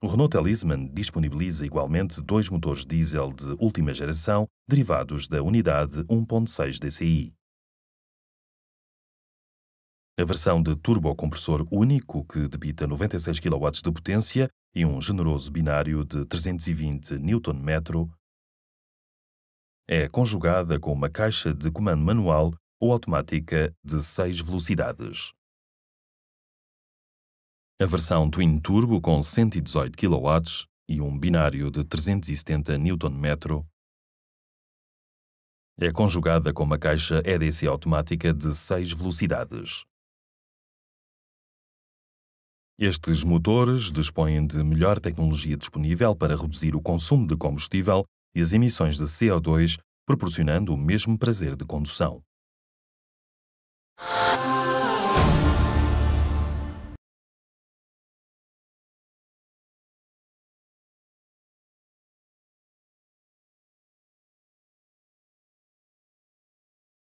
O Renault Talisman disponibiliza igualmente dois motores diesel de última geração derivados da unidade 1.6 DCI. A versão de turbocompressor único, que debita 96 kW de potência e um generoso binário de 320 Nm, é conjugada com uma caixa de comando manual ou automática de 6 velocidades a versão Twin Turbo com 118 kW e um binário de 370 Nm é conjugada com uma caixa EDC automática de 6 velocidades. Estes motores dispõem de melhor tecnologia disponível para reduzir o consumo de combustível e as emissões de CO2, proporcionando o mesmo prazer de condução.